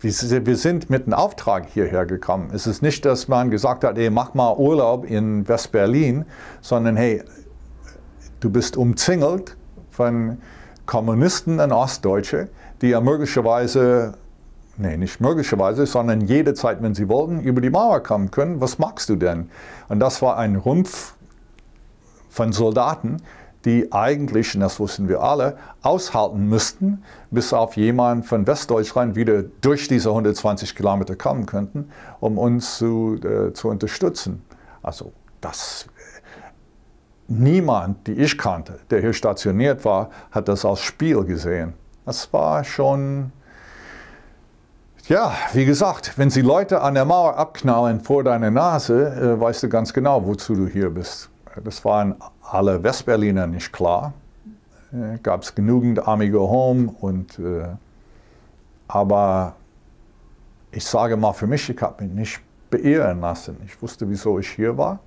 wir sind mit einem Auftrag hierher gekommen. Es ist nicht, dass man gesagt hat, hey, mach mal Urlaub in West-Berlin, sondern hey, du bist umzingelt von Kommunisten und Ostdeutschen, die ja möglicherweise, nee, nicht möglicherweise, sondern jede Zeit, wenn sie wollten, über die Mauer kommen können. Was magst du denn? Und das war ein Rumpf von Soldaten, die eigentlich, und das wussten wir alle, aushalten müssten, bis auf jemand von Westdeutschland wieder durch diese 120 Kilometer kommen könnten, um uns zu, äh, zu unterstützen. Also das äh, niemand, die ich kannte, der hier stationiert war, hat das als Spiel gesehen. Das war schon, ja, wie gesagt, wenn sie Leute an der Mauer abknallen vor deiner Nase, äh, weißt du ganz genau, wozu du hier bist das waren alle Westberliner nicht klar. Äh, Gab es genügend Amigo Home und äh, aber ich sage mal für mich, ich habe mich nicht beirren lassen. Ich wusste, wieso ich hier war.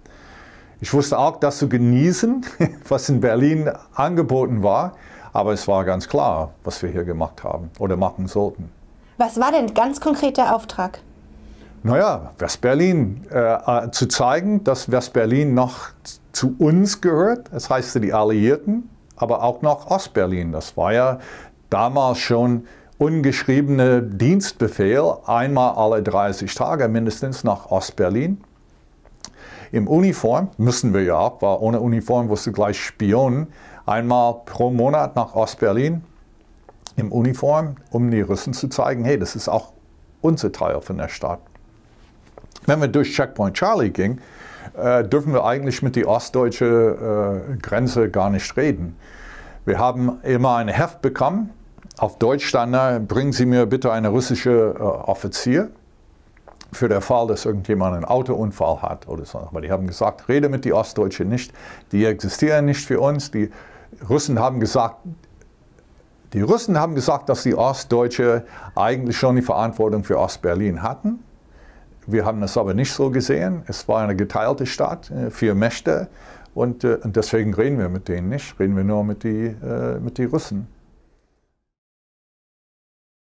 Ich wusste auch, das zu genießen, was in Berlin angeboten war. Aber es war ganz klar, was wir hier gemacht haben oder machen sollten. Was war denn ganz konkret der Auftrag? naja, West-Berlin äh, äh, zu zeigen, dass West-Berlin noch zu uns gehört, das heißt die Alliierten, aber auch noch Ost-Berlin. Das war ja damals schon ungeschriebene Dienstbefehl, einmal alle 30 Tage mindestens nach Ost-Berlin. Im Uniform müssen wir ja auch, weil ohne Uniform wirst du gleich Spionen, Einmal pro Monat nach Ost-Berlin im Uniform, um die Russen zu zeigen, hey, das ist auch unser Teil von der Stadt. Wenn wir durch Checkpoint Charlie gingen, äh, dürfen wir eigentlich mit der ostdeutschen äh, Grenze gar nicht reden. Wir haben immer ein Heft bekommen. Auf Deutsch stand da, bringen Sie mir bitte einen russischen äh, Offizier für den Fall, dass irgendjemand einen Autounfall hat oder so. Aber die haben gesagt, rede mit die Ostdeutschen nicht, die existieren nicht für uns. Die Russen haben gesagt, die Russen haben gesagt, dass die Ostdeutsche eigentlich schon die Verantwortung für Ostberlin hatten. Wir haben das aber nicht so gesehen. Es war eine geteilte Stadt, äh, vier Mächte. Und, äh, und deswegen reden wir mit denen nicht, reden wir nur mit den äh, mit die Russen.